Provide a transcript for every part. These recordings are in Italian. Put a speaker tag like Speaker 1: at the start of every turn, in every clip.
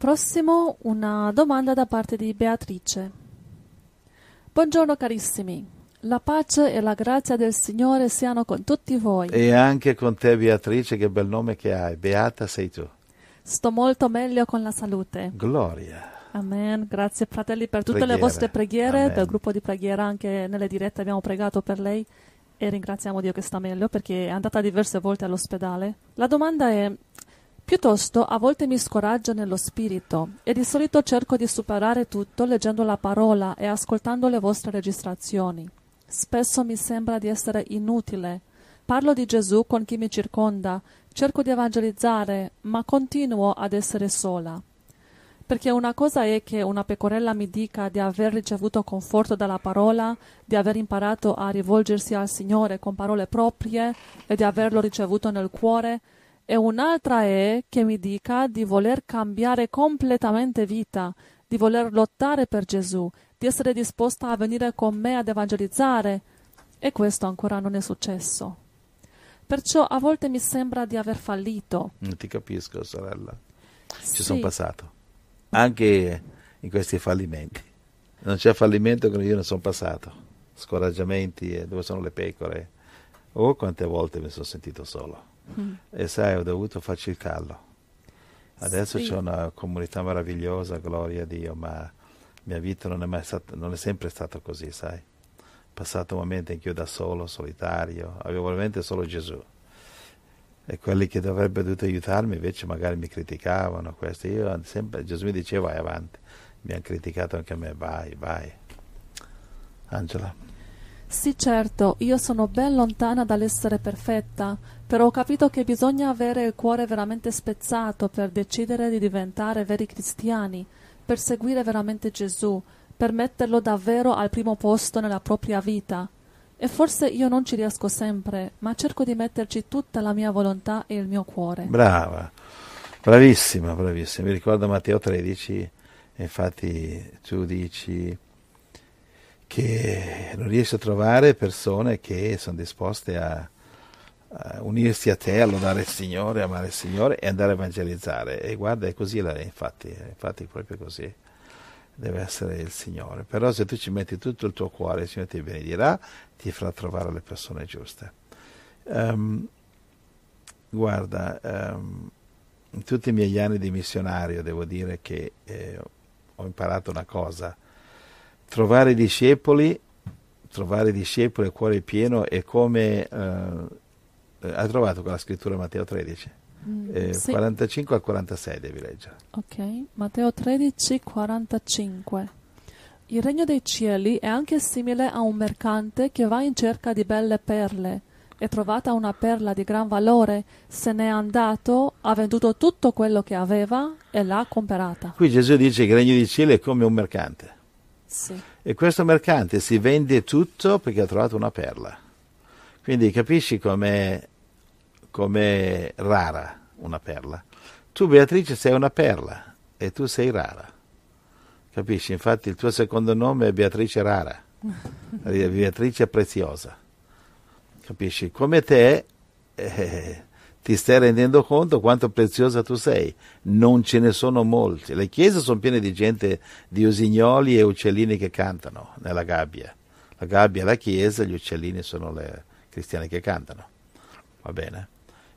Speaker 1: Prossimo una domanda da parte di Beatrice. Buongiorno carissimi. La pace e la grazia del Signore siano con tutti voi. E
Speaker 2: anche con te Beatrice, che bel nome che hai. Beata sei tu.
Speaker 1: Sto molto meglio con la salute. Gloria. Amen. Grazie fratelli per tutte preghiere. le vostre preghiere, Amen. del gruppo di preghiera anche nelle dirette abbiamo pregato per lei e ringraziamo Dio che sta meglio perché è andata diverse volte all'ospedale. La domanda è Piuttosto a volte mi scoraggia nello spirito e di solito cerco di superare tutto leggendo la parola e ascoltando le vostre registrazioni. Spesso mi sembra di essere inutile. Parlo di Gesù con chi mi circonda, cerco di evangelizzare, ma continuo ad essere sola. Perché una cosa è che una pecorella mi dica di aver ricevuto conforto dalla parola, di aver imparato a rivolgersi al Signore con parole proprie e di averlo ricevuto nel cuore, e un'altra è che mi dica di voler cambiare completamente vita, di voler lottare per Gesù, di essere disposta a venire con me ad evangelizzare. E questo ancora non è successo. Perciò a volte mi sembra di aver fallito.
Speaker 2: Non ti capisco, sorella. Ci sì. sono passato. Anche in questi fallimenti. Non c'è fallimento che io non sono passato. Scoraggiamenti, dove sono le pecore? Oh, quante volte mi sono sentito solo e sai, ho dovuto farci il callo. Adesso sì. c'è una comunità meravigliosa, gloria a Dio, ma mia vita non è, mai stata, non è sempre stata così, sai. passato momenti anch'io da solo, solitario, avevo veramente solo Gesù. E quelli che avrebbero dovuto aiutarmi invece magari mi criticavano, questo. Io sempre, Gesù mi diceva vai avanti, mi hanno criticato anche a me, vai, vai. Angela.
Speaker 1: Sì, certo, io sono ben lontana dall'essere perfetta, però ho capito che bisogna avere il cuore veramente spezzato per decidere di diventare veri cristiani, per seguire veramente Gesù, per metterlo davvero al primo posto nella propria vita. E forse io non ci riesco sempre, ma cerco di metterci tutta la mia volontà e il mio cuore.
Speaker 2: Brava, bravissima, bravissima. Mi ricordo Matteo 13, infatti tu dici che non riesci a trovare persone che sono disposte a, a unirsi a te, a lodare il Signore, amare il Signore e andare a evangelizzare. E guarda, è così, infatti, è proprio così deve essere il Signore. Però se tu ci metti tutto il tuo cuore, il Signore ti benedirà, ti farà trovare le persone giuste. Um, guarda, um, in tutti i miei anni di missionario devo dire che eh, ho imparato una cosa, trovare discepoli, trovare discepoli a cuore pieno è come... Eh, hai trovato quella scrittura Matteo 13? Mm, eh, sì. 45 al 46 devi leggere.
Speaker 1: Ok, Matteo 13, 45. Il regno dei cieli è anche simile a un mercante che va in cerca di belle perle e trovata una perla di gran valore, se n'è andato, ha venduto tutto quello che aveva e l'ha comperata.
Speaker 2: Qui Gesù dice che il regno dei cieli è come un mercante. E questo mercante si vende tutto perché ha trovato una perla. Quindi capisci com'è, com'è rara una perla. Tu Beatrice sei una perla e tu sei rara. Capisci? Infatti il tuo secondo nome è Beatrice Rara, Beatrice Preziosa. Capisci? Come te eh, ti stai rendendo conto quanto preziosa tu sei. Non ce ne sono molti. Le chiese sono piene di gente, di usignoli e uccellini che cantano nella gabbia. La gabbia è la chiesa, gli uccellini sono le cristiane che cantano. Va bene?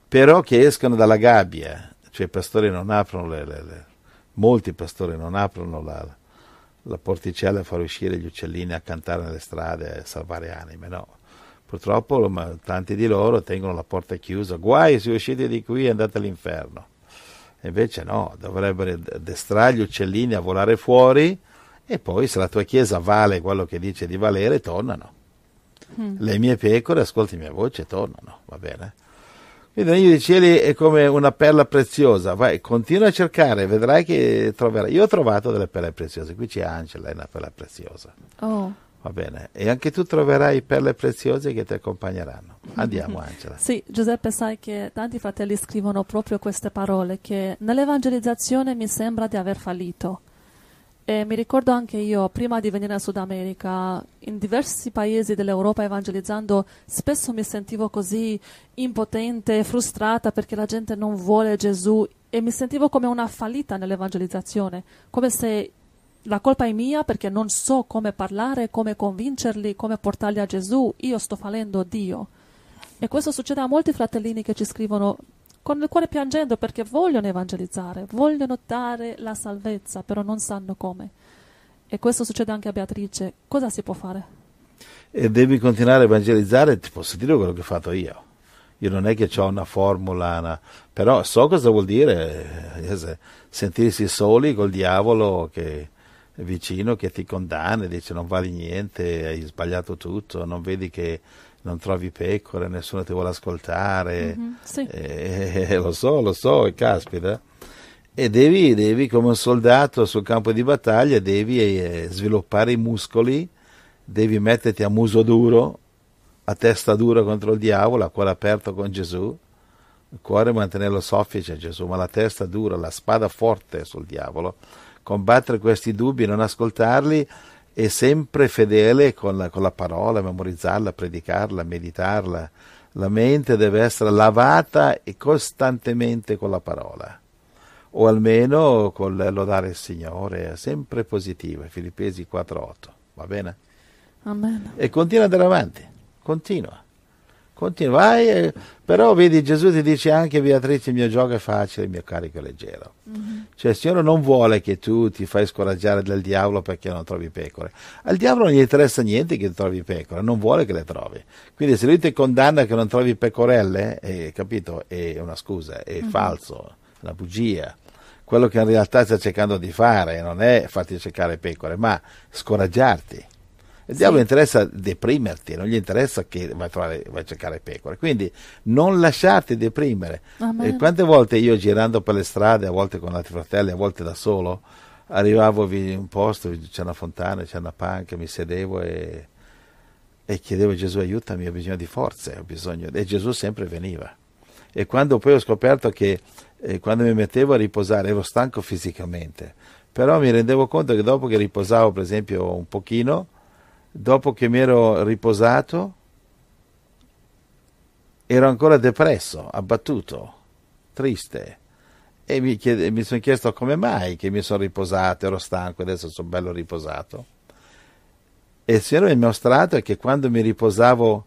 Speaker 2: Però che escono dalla gabbia, cioè i pastori non aprono le, le, le molti pastori non aprono la, la porticella a far uscire gli uccellini a cantare nelle strade e salvare anime, no Purtroppo tanti di loro tengono la porta chiusa, guai se uscite di qui e andate all'inferno. Invece no, dovrebbero addestrare gli uccellini a volare fuori e poi se la tua chiesa vale quello che dice di valere, tornano. Mm. Le mie pecore, ascolti la mia voce, tornano, va bene? Quindi il regno dei cieli è come una perla preziosa, vai, continua a cercare, vedrai che troverai. Io ho trovato delle perle preziose, qui c'è Angela, è una perla preziosa. Oh. Va bene, e anche tu troverai perle preziose che ti accompagneranno.
Speaker 1: Andiamo Angela. Sì, Giuseppe, sai che tanti fratelli scrivono proprio queste parole che nell'evangelizzazione mi sembra di aver fallito. E mi ricordo anche io, prima di venire a Sud America, in diversi paesi dell'Europa evangelizzando, spesso mi sentivo così impotente, frustrata perché la gente non vuole Gesù e mi sentivo come una fallita nell'evangelizzazione, come se la colpa è mia perché non so come parlare, come convincerli, come portarli a Gesù, io sto falendo Dio. E questo succede a molti fratellini che ci scrivono con il cuore piangendo perché vogliono evangelizzare, vogliono dare la salvezza, però non sanno come. E questo succede anche a Beatrice. Cosa si può fare?
Speaker 2: E devi continuare a evangelizzare, ti posso dire quello che ho fatto io. Io non è che ho una formula, una... però so cosa vuol dire eh, sentirsi soli col diavolo che vicino che ti condanna e dice non vali niente, hai sbagliato tutto, non vedi che non trovi pecore, nessuno ti vuole ascoltare. Mm-hmm, sì. e, eh, lo so, lo so, e caspita. E devi, devi, come un soldato sul campo di battaglia, devi eh, sviluppare i muscoli, devi metterti a muso duro, a testa dura contro il diavolo, a cuore aperto con Gesù, il cuore mantenerlo soffice Gesù, ma la testa dura, la spada forte sul diavolo combattere questi dubbi, non ascoltarli e sempre fedele con la, con la parola, memorizzarla, predicarla, meditarla. La mente deve essere lavata costantemente con la parola o almeno con lodare il Signore, sempre positiva, Filippesi 4.8, va bene? Amen. E continua ad andare avanti, continua. Continua, vai, eh, però vedi Gesù ti dice anche Beatrice il mio gioco è facile, il mio carico è leggero. Mm-hmm. Cioè il Signore non vuole che tu ti fai scoraggiare dal diavolo perché non trovi pecore. Al diavolo non gli interessa niente che trovi pecore, non vuole che le trovi. Quindi se lui ti condanna che non trovi pecorelle, è, capito, è una scusa, è mm-hmm. falso, è una bugia quello che in realtà sta cercando di fare non è farti cercare pecore, ma scoraggiarti. Il diavolo sì. interessa deprimerti, non gli interessa che vai a, trovare, vai a cercare pecore. Quindi non lasciarti deprimere. Ah, e quante volte io girando per le strade, a volte con altri fratelli, a volte da solo, arrivavo in un posto, c'è una fontana, c'è una panca, mi sedevo e, e chiedevo a Gesù aiutami, ho bisogno di forze, bisogno... e Gesù sempre veniva. E quando poi ho scoperto che eh, quando mi mettevo a riposare ero stanco fisicamente, però mi rendevo conto che dopo che riposavo per esempio un pochino, dopo che mi ero riposato, ero ancora depresso, abbattuto, triste. E mi, chiede, mi sono chiesto come mai che mi sono riposato, ero stanco, adesso sono bello riposato. E il Signore mi ha mostrato che quando mi riposavo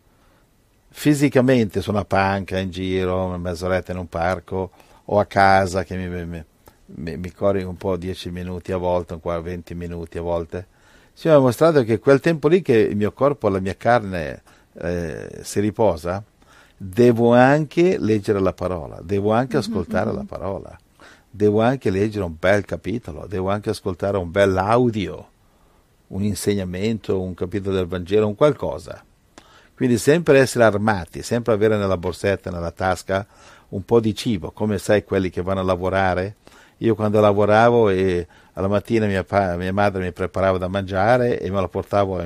Speaker 2: fisicamente su una panca in giro, mezz'oretta in un parco o a casa che mi, mi, mi corri un po' 10 minuti a volte, un po' 20 minuti a volte, Signore ha mostrato che quel tempo lì che il mio corpo, la mia carne eh, si riposa, devo anche leggere la parola, devo anche mm-hmm, ascoltare la mm-hmm. parola, devo anche leggere un bel capitolo, devo anche ascoltare un bel audio, un insegnamento, un capitolo del Vangelo, un qualcosa. Quindi sempre essere armati, sempre avere nella borsetta, nella tasca un po' di cibo, come sai quelli che vanno a lavorare io quando lavoravo e alla mattina mia, pa- mia madre mi preparava da mangiare e me lo portavo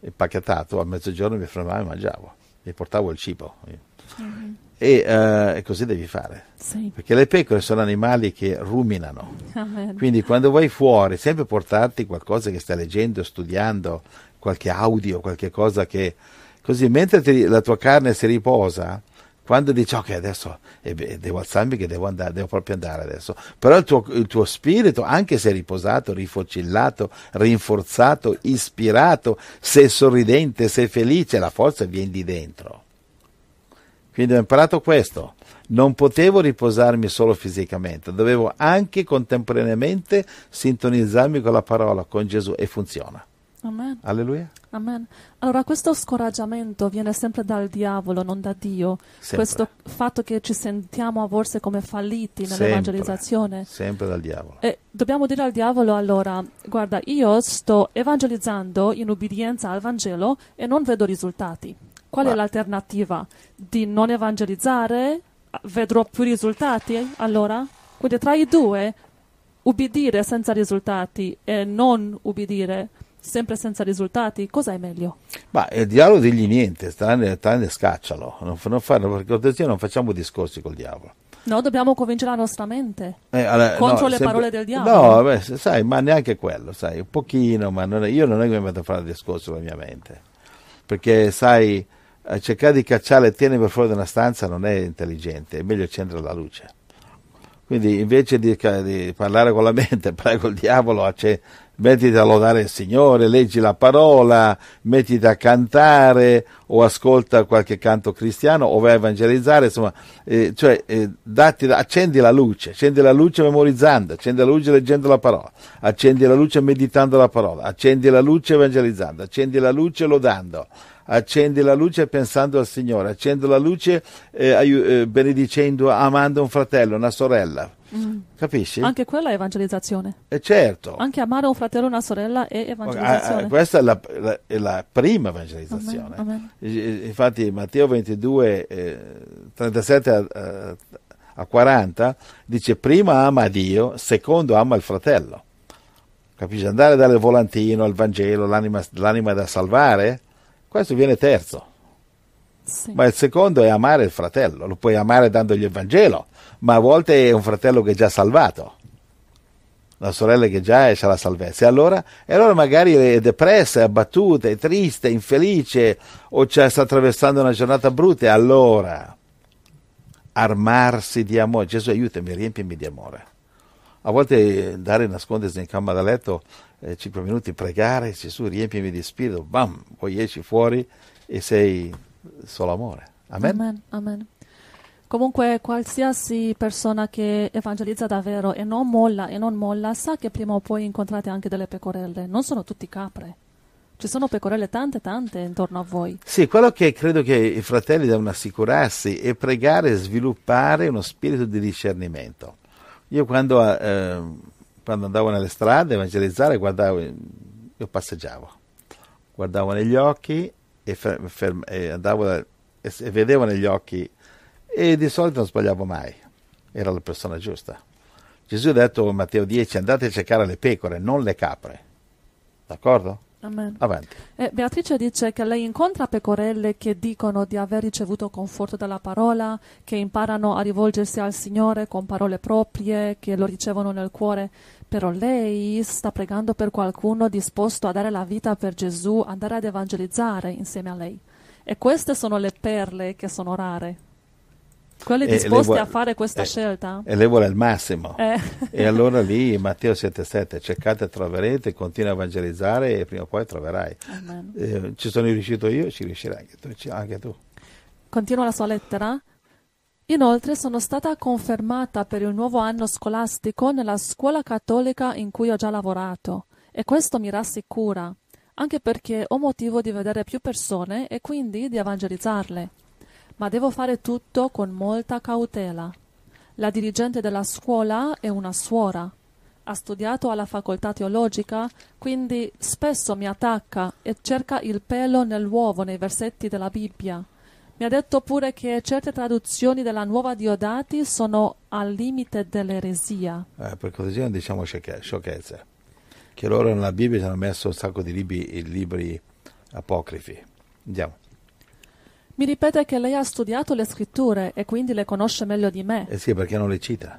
Speaker 2: impacchettato, a mezzogiorno mi fermavo e mangiavo, mi portavo il cibo. Mm-hmm. E uh, così devi fare. Sì. Perché le pecore sono animali che ruminano. Ah, Quindi quando vai fuori, sempre portarti qualcosa che stai leggendo, studiando, qualche audio, qualche cosa che... Così mentre ti, la tua carne si riposa, quando dici ok adesso eh, devo alzarmi che devo, andare, devo proprio andare adesso, però il tuo, il tuo spirito, anche se riposato, rifocillato, rinforzato, ispirato, sei sorridente, sei felice, la forza viene di dentro. Quindi ho imparato questo. Non potevo riposarmi solo fisicamente, dovevo anche contemporaneamente sintonizzarmi con la parola, con Gesù e funziona. Amen. Alleluia.
Speaker 1: Amen. Allora questo scoraggiamento viene sempre dal diavolo, non da Dio. Sempre. Questo fatto che ci sentiamo a volte come falliti nell'evangelizzazione. Sempre. sempre dal diavolo. E dobbiamo dire al diavolo allora, guarda, io sto evangelizzando in ubbidienza al Vangelo e non vedo risultati. Qual Ma... è l'alternativa? Di non evangelizzare? Vedrò più risultati? Allora? Quindi tra i due, ubbidire senza risultati e non ubbidire sempre senza risultati, cosa è meglio?
Speaker 2: Ma il diavolo digli niente, tranne, scaccialo, non, non fa, per cortesia non facciamo discorsi col diavolo.
Speaker 1: No, dobbiamo convincere la nostra mente eh, allora, contro no, le sempre, parole del diavolo. No,
Speaker 2: beh, sai, ma neanche quello, sai, un pochino, ma non, io non è che mi metto a fare discorsi con la mia mente, perché sai, eh, cercare di cacciare e tenere fuori da una stanza non è intelligente, è meglio accendere la luce. Quindi invece di, di parlare con la mente, parlare col diavolo, acce, mettiti a lodare il Signore, leggi la parola, mettiti a cantare o ascolta qualche canto cristiano o vai a evangelizzare, insomma, eh, cioè eh, datti, accendi la luce, accendi la luce memorizzando, accendi la luce leggendo la parola, accendi la luce meditando la parola, accendi la luce evangelizzando, accendi la luce lodando, accendi la luce pensando al Signore, accendo la luce eh, eh, benedicendo, amando un fratello, una sorella. Mm. Capisci? Anche
Speaker 1: quella è evangelizzazione.
Speaker 2: Eh, certo.
Speaker 1: Anche amare un fratello e una sorella è evangelizzazione. Ah, ah,
Speaker 2: questa è la, la, è la, prima evangelizzazione. Amen, amen. Infatti Matteo 22, eh, 37 a, a 40 dice prima ama Dio, secondo ama il fratello. Capisci? Andare dal volantino al Vangelo, l'anima, l'anima da salvare, questo viene terzo. Sì. Ma il secondo è amare il fratello, lo puoi amare dandogli il Vangelo, ma a volte è un fratello che è già salvato, la sorella che già è, c'ha la salvezza. E allora, e allora magari è depressa, è abbattuta, è triste, è infelice o sta attraversando una giornata brutta. E allora, armarsi di amore. Gesù aiutami, riempimi di amore. A volte dare nascondersi in camera da letto 5 eh, minuti pregare, Gesù riempimi di spirito, bam, poi esci fuori e sei solo amore. Amen. amen,
Speaker 1: amen. Comunque qualsiasi persona che evangelizza davvero e non molla e non molla sa che prima o poi incontrate anche delle pecorelle, non sono tutti capre. Ci sono pecorelle tante tante intorno a voi.
Speaker 2: Sì, quello che credo che i fratelli devono assicurarsi è pregare e sviluppare uno spirito di discernimento. Io quando eh, quando andavo nelle strade a evangelizzare, guardavo, io passeggiavo, guardavo negli occhi e, ferm, ferm, e, da, e, e vedevo negli occhi e di solito non sbagliavo mai, era la persona giusta. Gesù ha detto in Matteo 10, andate a cercare le pecore, non le capre. D'accordo? Eh,
Speaker 1: Beatrice dice che lei incontra pecorelle che dicono di aver ricevuto conforto dalla parola, che imparano a rivolgersi al Signore con parole proprie, che lo ricevono nel cuore, però lei sta pregando per qualcuno disposto a dare la vita per Gesù, andare ad evangelizzare insieme a lei. E queste sono le perle che sono rare. Quelle disposte vuole, a fare questa eh, scelta? E
Speaker 2: lei vuole il massimo. Eh. E allora lì Matteo 7,7, cercate e troverete, continua a evangelizzare e prima o poi troverai. Eh, ci sono riuscito io, ci riuscirai anche tu, anche tu.
Speaker 1: Continua la sua lettera. Inoltre sono stata confermata per il nuovo anno scolastico nella scuola cattolica in cui ho già lavorato e questo mi rassicura, anche perché ho motivo di vedere più persone e quindi di evangelizzarle ma devo fare tutto con molta cautela. La dirigente della scuola è una suora. Ha studiato alla facoltà teologica, quindi spesso mi attacca e cerca il pelo nell'uovo nei versetti della Bibbia. Mi ha detto pure che certe traduzioni della nuova Diodati sono al limite dell'eresia.
Speaker 2: Eh, per cortesia non diciamo sciocchezze. Che loro nella Bibbia ci hanno messo un sacco di libri, libri apocrifi. Andiamo.
Speaker 1: Mi ripete che lei ha studiato le scritture e quindi le conosce meglio di me.
Speaker 2: Eh sì, perché non le cita.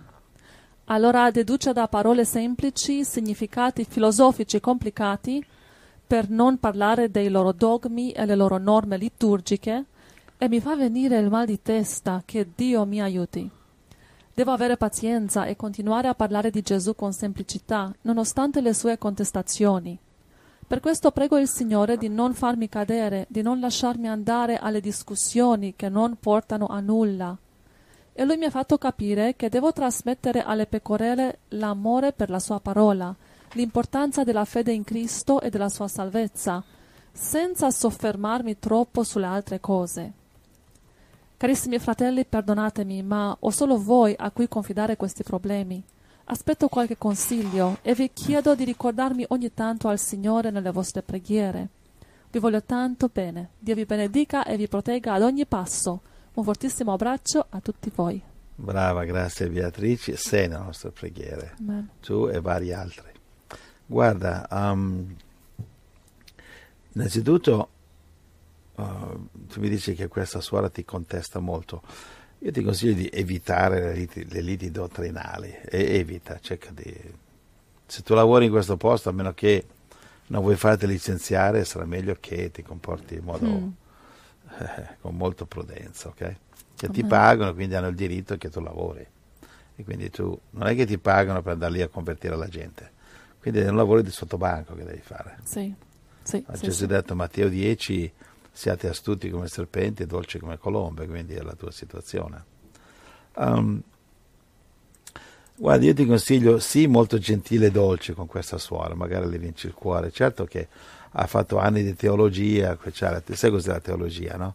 Speaker 1: Allora deduce da parole semplici significati filosofici complicati, per non parlare dei loro dogmi e le loro norme liturgiche, e mi fa venire il mal di testa che Dio mi aiuti. Devo avere pazienza e continuare a parlare di Gesù con semplicità, nonostante le sue contestazioni. Per questo prego il Signore di non farmi cadere, di non lasciarmi andare alle discussioni che non portano a nulla. E lui mi ha fatto capire che devo trasmettere alle pecorelle l'amore per la sua parola, l'importanza della fede in Cristo e della sua salvezza, senza soffermarmi troppo sulle altre cose. Carissimi fratelli, perdonatemi, ma ho solo voi a cui confidare questi problemi. Aspetto qualche consiglio e vi chiedo di ricordarmi ogni tanto al Signore nelle vostre preghiere. Vi voglio tanto bene. Dio vi benedica e vi protegga ad ogni passo. Un fortissimo abbraccio a tutti voi.
Speaker 2: Brava, grazie Beatrice. Sei la nostra preghiera. Tu e vari altri. Guarda, um, innanzitutto uh, tu mi dici che questa suora ti contesta molto. Io ti consiglio di evitare le liti, le liti dottrinali, e evita, cerca di... Se tu lavori in questo posto, a meno che non vuoi farti licenziare, sarà meglio che ti comporti in modo... Mm. Eh, con molta prudenza, ok? Che Come ti pagano, quindi hanno il diritto che tu lavori. E quindi tu non è che ti pagano per andare lì a convertire la gente. Quindi è un lavoro di sottobanco che devi fare.
Speaker 1: Sì, sì. Ma sì, Gesù sì.
Speaker 2: detto Matteo 10 siate astuti come serpenti e dolci come colombe, quindi è la tua situazione. Um, ehm, guarda, io ti consiglio, sii molto gentile e dolce con questa suora, magari le vinci il cuore. Certo che ha fatto anni di teologia, cioè, sai cos'è la teologia, no?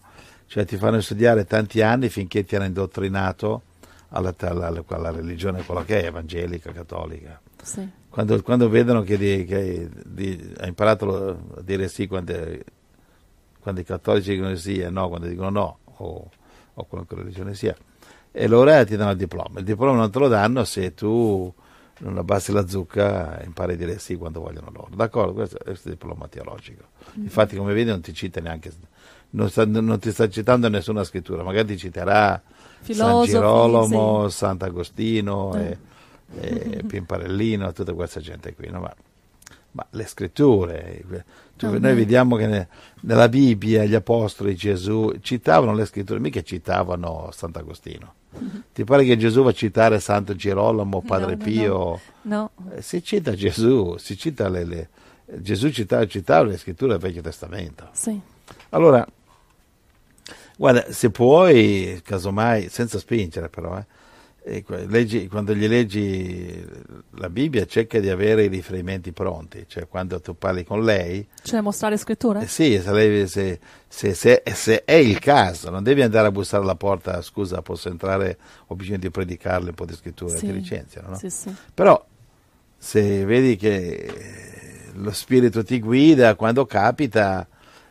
Speaker 2: Cioè ti fanno studiare tanti anni finché ti hanno indottrinato alla, alla, alla religione, quella che è, evangelica, cattolica. Sì. Quando, quando, vedono che, di, che di, hai imparato a dire sì quando quando i cattolici dicono sì e no, quando dicono no, o, o qualunque religione sia. E allora ti danno il diploma. Il diploma non te lo danno se tu non abbassi la zucca e impari a dire sì quando vogliono loro. D'accordo, questo, è il diploma teologico. Mm. Infatti, come vedi, non ti cita neanche, non, sta, non ti sta citando nessuna scrittura, magari ti citerà Filosofi, San Girolamo, sì. Sant'Agostino, eh. e, mm. e Pimparellino, tutta questa gente qui. No? Ma, ma le scritture, tu, noi vediamo che ne, nella Bibbia gli apostoli Gesù citavano le scritture, mica citavano Sant'Agostino. Ti pare che Gesù va a citare Santo Girolamo, Padre no, no, Pio? No. no. Eh, si cita Gesù, si cita le, le, Gesù citava, citava le scritture del Vecchio Testamento. Sì. Allora, guarda, se puoi, casomai, senza spingere però, eh, Leggi, quando gli leggi la Bibbia cerca di avere i riferimenti pronti, cioè quando tu parli con lei...
Speaker 1: Cioè mostrare scritture? Eh sì,
Speaker 2: se, se, se, se, è il caso, non devi andare a bussare alla porta, scusa posso entrare, ho bisogno di predicarle un po' di scrittura, sì. ti licenziano. No? Sì, sì. Però se vedi che eh, lo spirito ti guida, quando capita,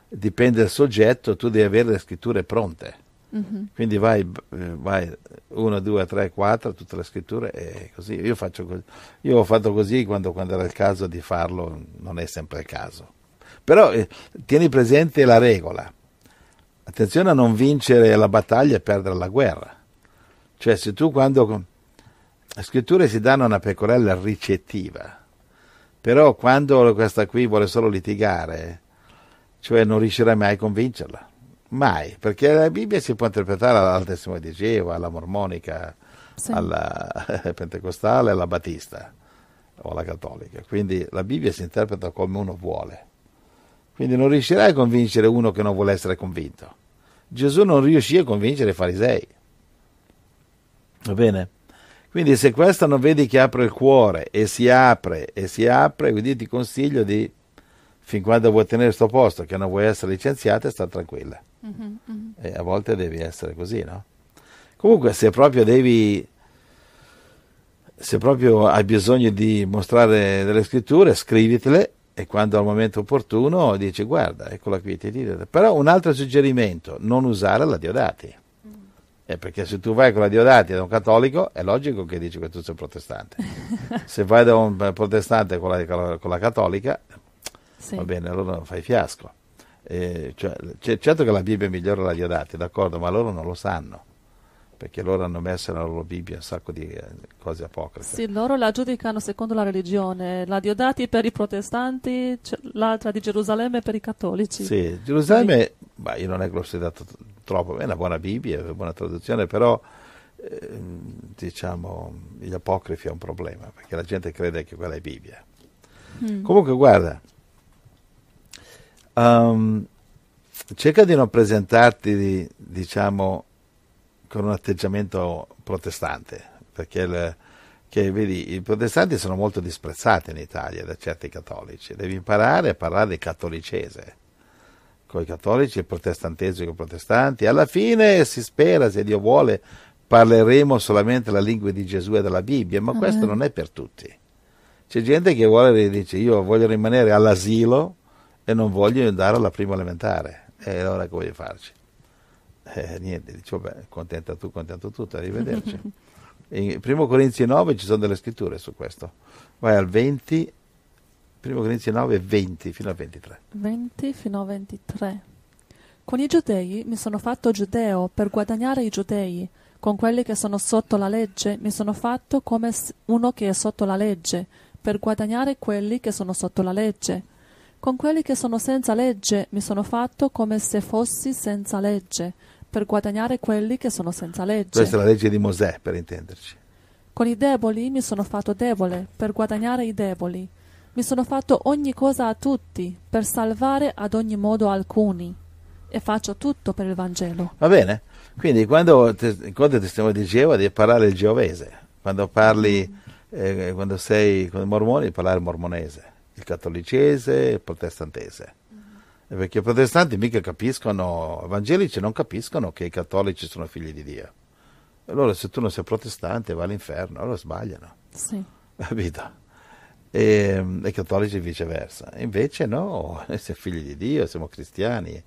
Speaker 2: dipende dal soggetto, tu devi avere le scritture pronte. Mm-hmm. Quindi vai, eh, vai 1, 2, 3, 4, tutte le scritture e così. Io, così. Io ho fatto così quando, quando, era il caso di farlo, non è sempre il caso. Però eh, tieni presente la regola. Attenzione a non vincere la battaglia e perdere la guerra. Cioè se tu quando... Le scritture si danno una pecorella ricettiva, però quando questa qui vuole solo litigare, cioè non riuscirai mai a convincerla Mai, perché la Bibbia si può interpretare alla Testimonia di Geova, alla mormonica, sì. alla pentecostale, alla battista o alla cattolica. Quindi la Bibbia si interpreta come uno vuole. Quindi non riuscirai a convincere uno che non vuole essere convinto. Gesù non riuscì a convincere i farisei. Va bene? Quindi se questa non vedi che apre il cuore e si apre e si apre, quindi ti consiglio di fin quando vuoi tenere questo posto, che non vuoi essere licenziata, sta tranquilla. Mm-hmm, mm-hmm, E a volte devi essere così, no? Comunque, se proprio devi, se proprio hai bisogno di mostrare delle scritture, scrivitele e quando al momento opportuno dici guarda, eccola qui, ti dico. Però un altro suggerimento, non usare la Diodati. Mm. Eh, perché se tu vai con la Diodati da un cattolico è logico che dici che tu sei protestante. se vai da un protestante con la, con la cattolica, sì. Va bene, allora fai fiasco. Eh, cioè, certo che la Bibbia migliora la Diodati, d'accordo, ma loro non lo sanno perché loro hanno messo nella loro Bibbia un sacco di eh, cose apocrife.
Speaker 1: Sì, loro la giudicano secondo la religione, la Diodati per i protestanti, l'altra di Gerusalemme per i cattolici. Sì, Gerusalemme,
Speaker 2: sì. Bah, io non è che l'ho studiato troppo, è una buona Bibbia, è una buona traduzione, però ehm, diciamo gli apocrifi è un problema, perché la gente crede che quella è Bibbia. Mm. Comunque guarda, Um, cerca di non presentarti, diciamo, con un atteggiamento protestante, perché il, che, vedi, i protestanti sono molto disprezzati in Italia da certi cattolici. Devi imparare a parlare cattolicese con i cattolici, il protestantesimo con i protestanti. Alla fine si spera, se Dio vuole, parleremo solamente la lingua di Gesù e della Bibbia, ma uh-huh. questo ah. non è per tutti. C'è gente che vuole dice io voglio rimanere all'asilo e non voglio andare alla prima elementare. E allora che voglio farci? Eh, niente, dicevo, beh, contenta tu, contento tutto, arrivederci. In 1 Corinzi 9 ci sono delle scritture su questo. Vai al 20, primo Corinzi 9, 20 fino al 23.
Speaker 1: 20 fino al 23. Con i giudei mi sono fatto giudeo per guadagnare i giudei, con quelli che sono sotto la legge mi sono fatto come uno che è sotto la legge, per guadagnare quelli che sono sotto la legge con quelli che sono senza legge mi sono fatto come se fossi senza legge, per guadagnare quelli che sono senza legge. Questa è la
Speaker 2: legge di Mosè, per intenderci.
Speaker 1: Con i deboli mi sono fatto debole, per guadagnare i deboli. Mi sono fatto ogni cosa a tutti, per salvare ad ogni modo alcuni. E faccio tutto per il Vangelo. Va
Speaker 2: bene? Quindi quando incontri il testimone di Geova devi parlare il geovese. Quando parli, eh, quando sei con i mormoni, parlare il mormonese il cattolicese e il protestantese. Uh-huh. Perché i protestanti mica capiscono, i evangelici non capiscono che i cattolici sono figli di Dio. Allora se tu non sei protestante vai all'inferno, allora sbagliano. Sì. Capito? E, i cattolici viceversa. Invece no, siamo figli di Dio, siamo cristiani.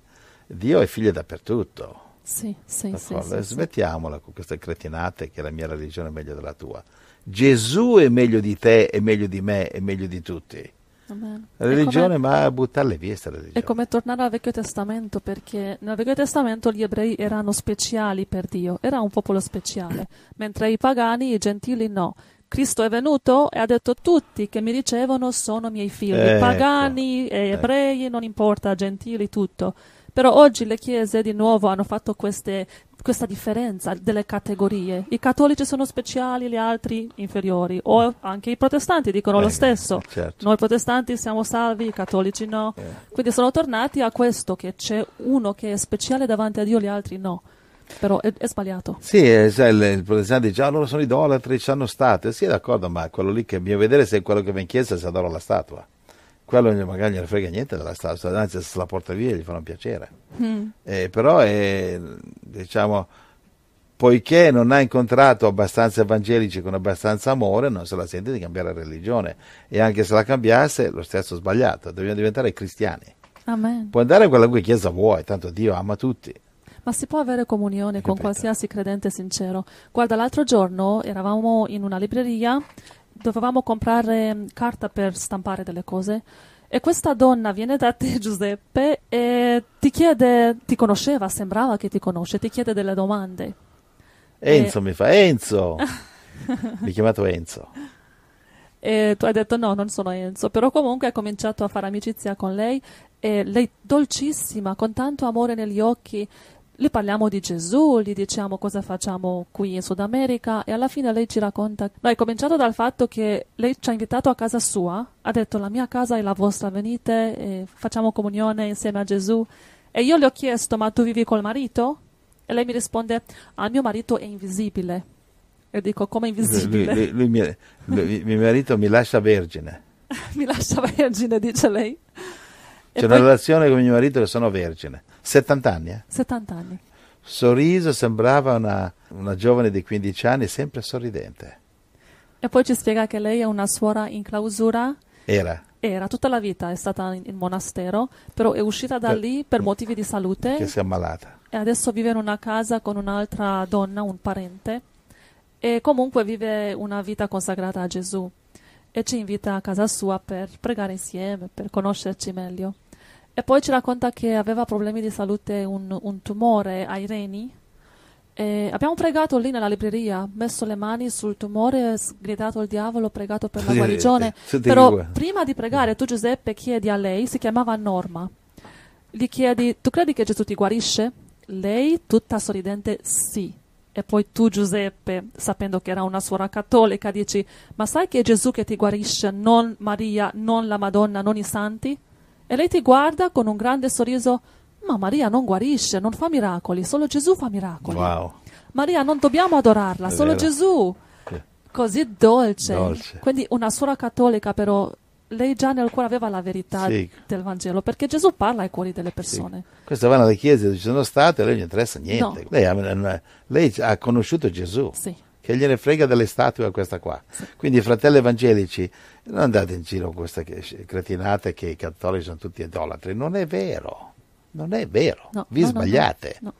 Speaker 2: Dio è figlio dappertutto.
Speaker 1: Sì, sì, D'accordo? sì,
Speaker 2: Smettiamola con queste cretinate che la mia religione è meglio della tua. Gesù è meglio di te, è meglio di me, è meglio di tutti.
Speaker 1: Amen. La religione, come,
Speaker 2: ma buttarle via sta religione.
Speaker 1: È come tornare al Vecchio Testamento, perché nel Vecchio Testamento gli ebrei erano speciali per Dio, era un popolo speciale, mentre i pagani, i gentili no. Cristo è venuto e ha detto tutti che mi ricevono sono miei figli, eh, pagani, ecco, ebrei, ecco. non importa, gentili, tutto. Però oggi le chiese di nuovo hanno fatto queste, questa differenza delle categorie. I cattolici sono speciali, gli altri inferiori. O anche i protestanti dicono eh, lo stesso. Certo. Noi protestanti siamo salvi, i cattolici no. Eh. Quindi sono tornati a questo, che c'è uno che è speciale davanti a Dio, gli altri no. Però è, è sbagliato.
Speaker 2: Sì, eh, cioè, il, il protestante dice, ah, loro sono idolatri, ci hanno state. Sì, d'accordo, ma quello lì che a vedere se quello che va in chiesa si adora la statua quello magari gliene frega niente della statua, anzi se la porta via gli farà un piacere. Mm. Eh, però è, diciamo, poiché non ha incontrato abbastanza evangelici con abbastanza amore, non se la sente di cambiare religione. E anche se la cambiasse, lo stesso sbagliato, dobbiamo diventare cristiani. Amen. Puoi andare a quella chiesa vuoi, tanto Dio ama tutti.
Speaker 1: Ma si può avere comunione Capito. con qualsiasi credente sincero. Guarda, l'altro giorno eravamo in una libreria dovevamo comprare mm, carta per stampare delle cose. E questa donna viene da te, Giuseppe, e ti chiede, ti conosceva, sembrava che ti conosce, ti chiede delle domande. Enzo e...
Speaker 2: mi fa, Enzo! mi ha chiamato Enzo.
Speaker 1: E tu hai detto no, non sono Enzo, però comunque hai cominciato a fare amicizia con lei e lei dolcissima, con tanto amore negli occhi, Lì parliamo di Gesù, gli diciamo cosa facciamo qui in Sud America e alla fine lei ci racconta. No, è cominciato dal fatto che lei ci ha invitato a casa sua, ha detto la mia casa è la vostra, venite e facciamo comunione insieme a Gesù. E io le ho chiesto, ma tu vivi col marito? E lei mi risponde, al ah, mio marito è invisibile. E dico, come invisibile? Lui,
Speaker 2: lui, lui, mio, mio marito mi lascia vergine.
Speaker 1: mi lascia vergine, dice lei. C'è poi... una
Speaker 2: relazione con mio marito che sono vergine. 70 anni, eh?
Speaker 1: 70 anni.
Speaker 2: Sorriso, sembrava una, una giovane di 15 anni, sempre sorridente.
Speaker 1: E poi ci spiega che lei è una suora in clausura. Era. Era, tutta la vita è stata in, in monastero, però è uscita da per, lì per motivi di salute. Che si è ammalata. E adesso vive in una casa con un'altra donna, un parente. E comunque vive una vita consacrata a Gesù. E ci invita a casa sua per pregare insieme, per conoscerci meglio. E poi ci racconta che aveva problemi di salute, un, un tumore ai reni. E abbiamo pregato lì nella libreria, messo le mani sul tumore, sgridato il diavolo, pregato per la guarigione. Però prima di pregare, tu Giuseppe chiedi a lei, si chiamava Norma, gli chiedi, tu credi che Gesù ti guarisce? Lei, tutta sorridente, sì. E poi tu Giuseppe, sapendo che era una suora cattolica, dici, ma sai che è Gesù che ti guarisce, non Maria, non la Madonna, non i santi? E lei ti guarda con un grande sorriso. Ma Maria non guarisce, non fa miracoli, solo Gesù fa miracoli. Wow. Maria non dobbiamo adorarla, È solo vero. Gesù. Così dolce. dolce. Quindi una suora cattolica però lei già nel cuore aveva la verità sì. del Vangelo, perché Gesù parla ai cuori delle persone. Sì.
Speaker 2: Queste vanno alle chiese dove ci sono state, a lei non interessa niente. No. Lei, lei, ha conosciuto Gesù. Sì che gliene frega delle statue a questa qua. Quindi, fratelli evangelici, non andate in giro con queste cretinate che i cattolici sono tutti idolatri. Non è vero, non è vero. No, Vi no, sbagliate. No,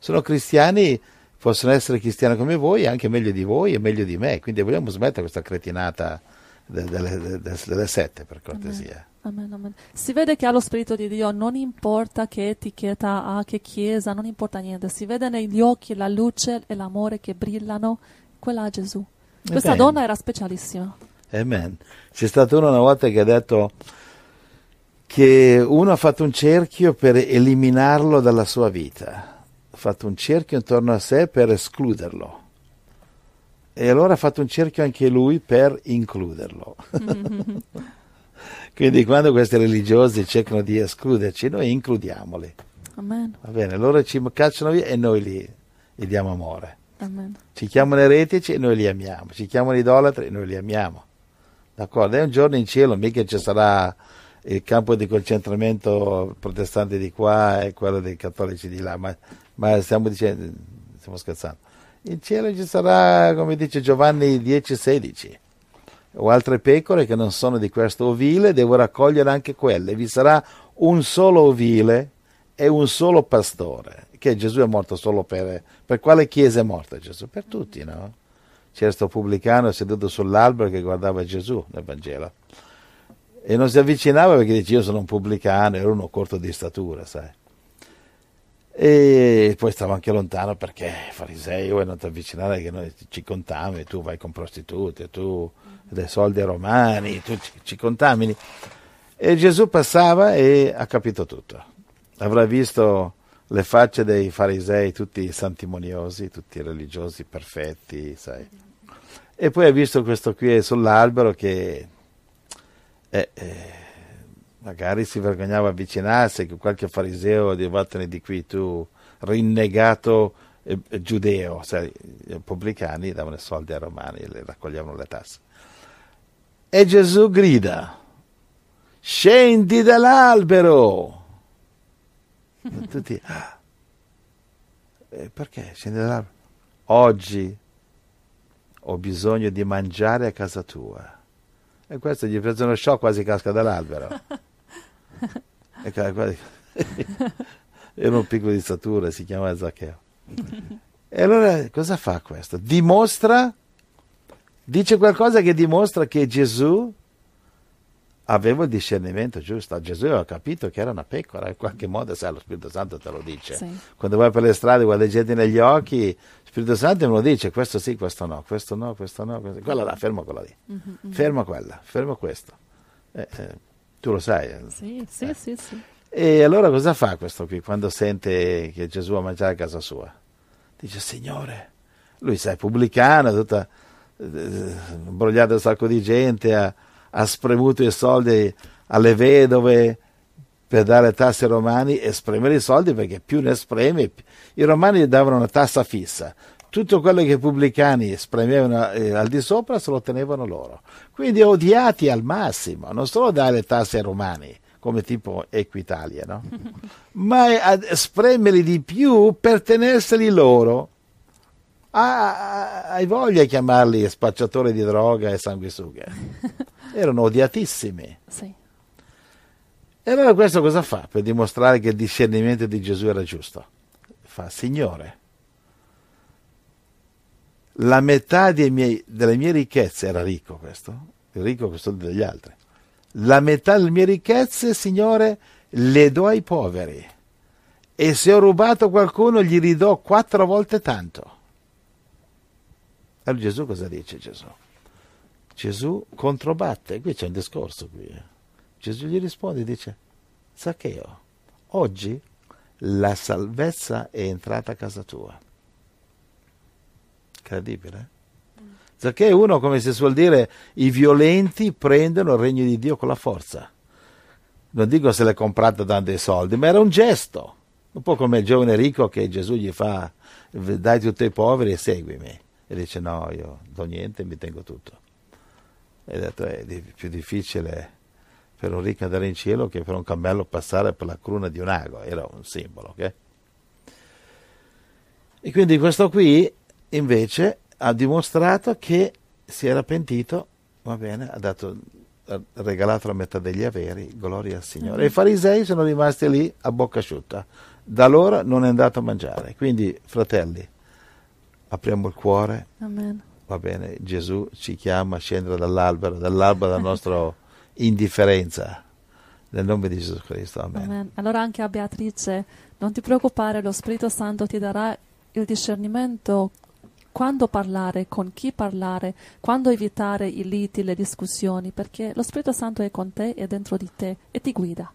Speaker 2: sono cristiani, possono essere cristiani come voi, anche meglio di voi e meglio di me. Quindi, vogliamo smettere questa cretinata delle, delle, delle sette, per cortesia.
Speaker 1: Amen, amen. Si vede che ha lo Spirito di Dio, non importa che etichetta ha, che chiesa, non importa niente. Si vede negli occhi la luce e l'amore che brillano quella a Gesù. Questa Amen. donna era specialissima.
Speaker 2: Amen. C'è stata una, una volta che ha detto che uno ha fatto un cerchio per eliminarlo dalla sua vita, ha fatto un cerchio intorno a sé per escluderlo. E allora ha fatto un cerchio anche lui per includerlo. Mm-hmm. Quindi quando questi religiosi cercano di escluderci, noi includiamoli. Amen. Va bene, loro ci cacciano via e noi li, gli diamo amore. Amen. Ci chiamano eretici e noi li amiamo, ci chiamano idolatri e noi li amiamo. D'accordo? E un giorno in cielo mica ci sarà il campo di concentramento protestante di qua e quello dei cattolici di là, ma, ma stiamo dicendo, stiamo scherzando. In cielo ci sarà, come dice Giovanni 10,16, o altre pecore che non sono di questo ovile, devo raccogliere anche quelle. Vi sarà un solo ovile e un solo pastore perché Gesù è morto solo per... per quale chiesa è morto Gesù? Per tutti, no? C'era questo pubblicano seduto sull'albero che guardava Gesù nel Vangelo e non si avvicinava perché dice io sono un pubblicano, ero uno corto di statura, sai. E poi stavo anche lontano perché farisei vuoi non ti avvicinare che noi ci contamini, tu vai con prostitute, tu dai soldi ai romani, tu ci, ci contamini. E Gesù passava e ha capito tutto. Avrà visto le facce dei farisei, tutti santimoniosi, tutti religiosi perfetti, sai. E poi hai visto questo qui sull'albero che eh, eh, magari si vergognava a avvicinarsi, che qualche fariseo di vattene di qui tu, rinnegato eh, eh giudeo, sai, i pubblicani davano i soldi ai romani e le raccoglievano le tasse. E Gesù grida, scendi dall'albero! Tutti, ah, perché scendi dall'albero? Oggi ho bisogno di mangiare a casa tua. E questo gli prese uno shock, quasi casca dall'albero. e quasi... Era un piccolo di statura, si chiamava Zaccheo. e allora cosa fa questo? Dimostra, dice qualcosa che dimostra che Gesù avevo il discernimento giusto. Gesù aveva capito che era una pecora, in qualche modo, sai, lo Spirito Santo te lo dice. Sì. Quando vai per le strade, guarda gente negli occhi, lo Spirito Santo me lo dice, questo sì, questo no, questo no, questo no, questo... quella là, ferma quella lì, mm-hmm. mm-hmm. ferma quella, ferma questo. Eh, eh, tu lo sai. Eh? Sì,
Speaker 1: eh. sì, sì, sì.
Speaker 2: E allora cosa fa questo qui quando sente che Gesù ha mangiato a casa sua? Dice,
Speaker 1: Signore,
Speaker 2: lui sai, pubblicano, tutta eh, eh, imbrogliata un sacco di gente, ha ha spremuto i soldi alle vedove per dare tasse ai romani e spremere i soldi perché più ne spremi, i romani davano una tassa fissa, tutto quello che i pubblicani spremevano eh, al di sopra se lo tenevano loro. Quindi odiati al massimo, non solo dare tasse ai romani, come tipo Equitalia, no? ma eh, a spremerli di più per tenerseli loro. Ah, ah, hai voglia di chiamarli spacciatori di droga e sanguisughe? Erano odiatissimi. Sì. E allora questo cosa fa per dimostrare che il discernimento di Gesù era giusto? Fa, Signore, la metà miei, delle mie ricchezze, era ricco questo, ricco questo degli altri, la metà delle mie ricchezze, Signore, le do ai poveri. E se ho rubato qualcuno gli ridò quattro volte tanto. Allora Gesù cosa dice Gesù? Gesù controbatte, qui c'è un discorso qui. Eh. Gesù gli risponde e dice, Zaccheo, oggi la salvezza è entrata a casa tua. Incredibile. Zaccheo mm. è uno, come si suol dire, i violenti prendono il regno di Dio con la forza. Non dico se l'è comprato dando dei soldi, ma era un gesto. Un po' come il giovane ricco che Gesù gli fa, dai tutti i poveri e seguimi. E dice no, io do niente, mi tengo tutto. E ha detto eh, è più difficile per un ricco andare in cielo che per un cammello passare per la cruna di un ago, era un simbolo. Okay? E quindi questo qui invece ha dimostrato che si era pentito, va bene, ha, dato, ha regalato la metà degli averi, gloria al Signore. Mm-hmm. E i farisei sono rimasti lì a bocca asciutta, da allora non è andato a mangiare. Quindi, fratelli, apriamo il cuore. Amen. Va bene, Gesù ci chiama a scendere dall'albero, dall'albero della nostra indifferenza. Nel nome di Gesù Cristo. Amen.
Speaker 1: Amen. Allora anche a Beatrice, non ti preoccupare, lo Spirito Santo ti darà il discernimento quando parlare, con chi parlare, quando evitare i liti, le discussioni, perché lo Spirito Santo è con te, è dentro di te e ti guida.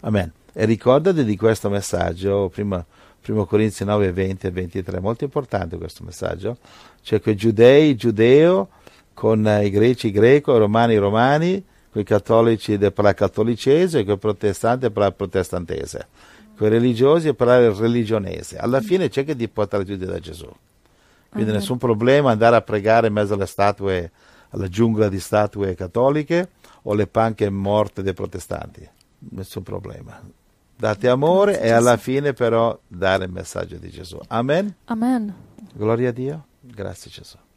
Speaker 2: Amen. E ricordati di questo messaggio, prima 1 Corinzi 9, 20 e 23, molto importante questo messaggio, cioè quei giudei, giudeo, con eh, i greci, greco, i romani, romani, con i catolici per la cattolicese e con i protestanti per la protestantese, con i religiosi per la religionese. Alla mm. fine c'è che di portare tutti da Gesù. Quindi uh-huh. nessun problema andare a pregare in mezzo alle statue, alla giungla di statue cattoliche o le panche morte dei protestanti. Nessun problema date amore e alla fine però dare il messaggio di Gesù. Amen. Amen. Gloria a Dio. Grazie Gesù.